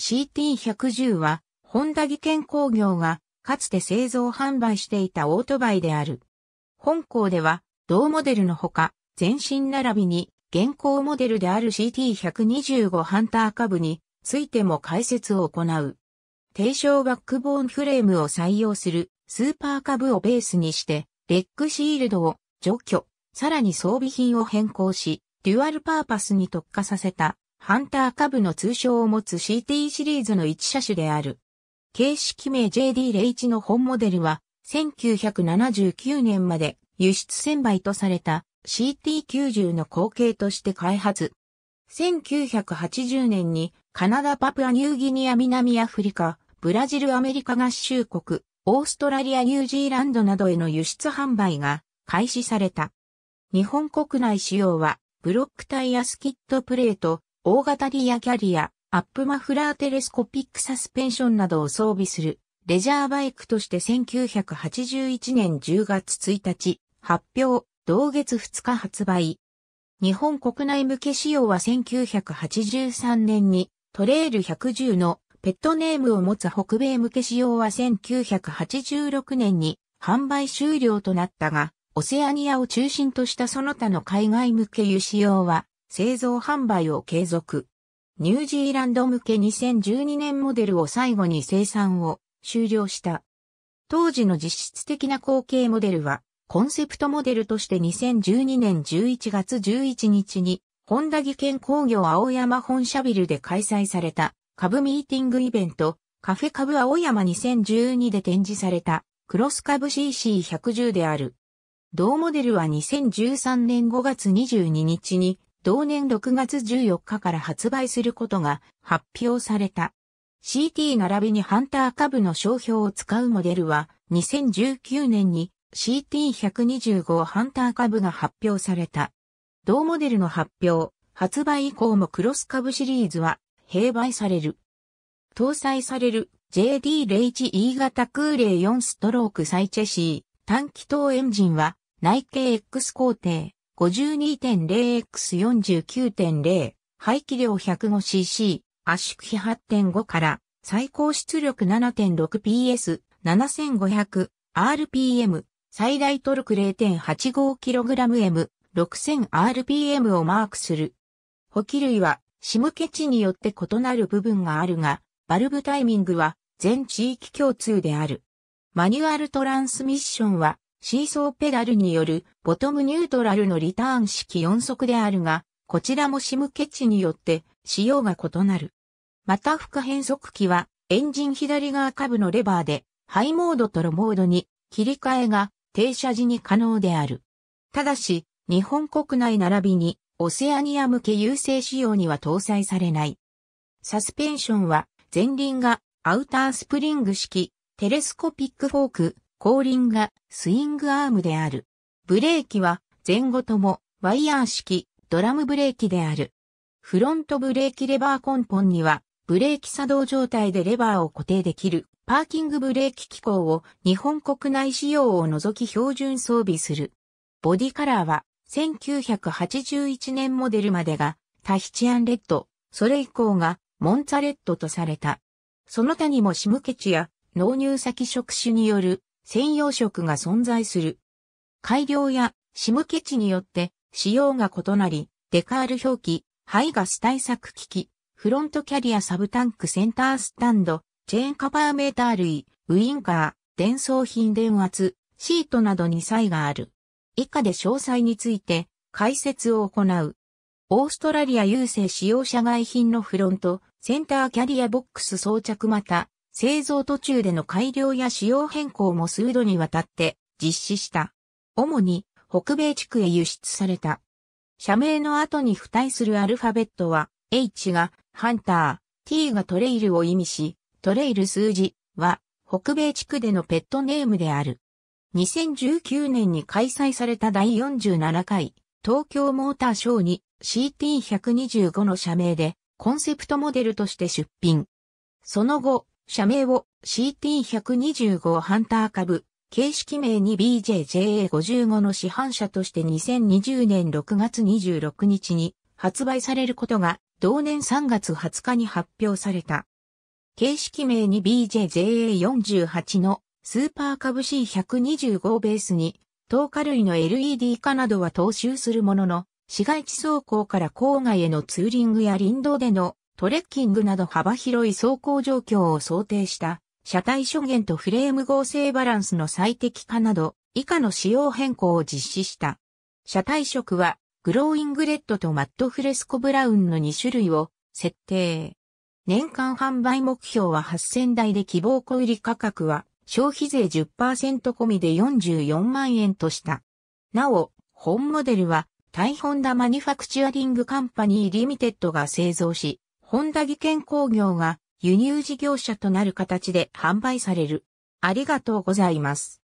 CT110 は、ホンダ技研工業が、かつて製造販売していたオートバイである。本校では、同モデルのほか、全身並びに、現行モデルである CT125 ハンター株についても解説を行う。低床バックボーンフレームを採用するスーパー株をベースにして、レッグシールドを除去、さらに装備品を変更し、デュアルパーパスに特化させたハンター株の通称を持つ CT シリーズの一車種である。形式名 JD01 の本モデルは、1979年まで輸出専売とされた CT90 の後継として開発。1980年にカナダ、パプア、ニューギニア、南アフリカ、ブラジル、アメリカ合衆国、オーストラリア、ニュージーランドなどへの輸出販売が開始された。日本国内使用は、ブロックタイヤスキットプレート、大型リアキャリア、アップマフラーテレスコピックサスペンションなどを装備するレジャーバイクとして1981年10月1日発表、同月2日発売。日本国内向け仕様は1983年にトレール110のペットネームを持つ北米向け仕様は1986年に販売終了となったが、オセアニアを中心としたその他の海外向け輸仕様は製造販売を継続。ニュージーランド向け2012年モデルを最後に生産を終了した。当時の実質的な後継モデルは、コンセプトモデルとして2012年11月11日に、ホンダ技研工業青山本社ビルで開催された株ミーティングイベント、カフェ株青山2012で展示されたクロス株 CC110 である。同モデルは2013年5月22日に同年6月14日から発売することが発表された。CT 並びにハンター株の商標を使うモデルは2019年に CT125 ハンター株が発表された。同モデルの発表、発売以降もクロス株シリーズは併売される。搭載される JD01E 型空冷4ストロークサイチェシー短気筒エンジンは内径 X 工程 52.0x49.0、排気量 105cc、圧縮比8.5から最高出力 7.6PS、7500、RPM、最大トルク 0.85kgm、6000rpm をマークする。補給類は、シムけチによって異なる部分があるが、バルブタイミングは全地域共通である。マニュアルトランスミッションは、シーソーペダルによるボトムニュートラルのリターン式4速であるが、こちらもシムケチによって仕様が異なる。また負荷変速機はエンジン左側下部のレバーでハイモードとロモードに切り替えが停車時に可能である。ただし、日本国内並びにオセアニア向け優勢仕様には搭載されない。サスペンションは前輪がアウタースプリング式、テレスコピックフォーク、後輪がスイングアームである。ブレーキは前後ともワイヤー式ドラムブレーキである。フロントブレーキレバー根本にはブレーキ作動状態でレバーを固定できるパーキングブレーキ機構を日本国内仕様を除き標準装備する。ボディカラーは1981年モデルまでがタヒチアンレッド、それ以降がモンツァレッドとされた。その他にもシムケチや納入先職種による専用色が存在する。改良や仕向けチによって仕様が異なり、デカール表記、ハイガス対策機器、フロントキャリアサブタンクセンタースタンド、チェーンカバーメーター類、ウインカー、伝送品電圧、シートなどに差異がある。以下で詳細について解説を行う。オーストラリア郵政使用者外品のフロント、センターキャリアボックス装着また、製造途中での改良や仕様変更も数度にわたって実施した。主に北米地区へ輸出された。社名の後に付帯するアルファベットは、H がハンター、T がトレイルを意味し、トレイル数字は北米地区でのペットネームである。2019年に開催された第47回東京モーターショーに CT125 の社名でコンセプトモデルとして出品。その後、社名を CT125 ハンター株、形式名に BJJA55 の市販車として2020年6月26日に発売されることが同年3月20日に発表された。形式名に BJJA48 のスーパー株 C125 ベースに透過類の LED 化などは踏襲するものの市街地走行から郊外へのツーリングや林道でのトレッキングなど幅広い走行状況を想定した車体諸元とフレーム合成バランスの最適化など以下の仕様変更を実施した。車体色はグローイングレッドとマットフレスコブラウンの2種類を設定。年間販売目標は8000台で希望小売価格は消費税10%込みで44万円とした。なお、本モデルは、タイホンダマニファクチュアリングカンパニーリミテッドが製造し、本田技研工業が輸入事業者となる形で販売される。ありがとうございます。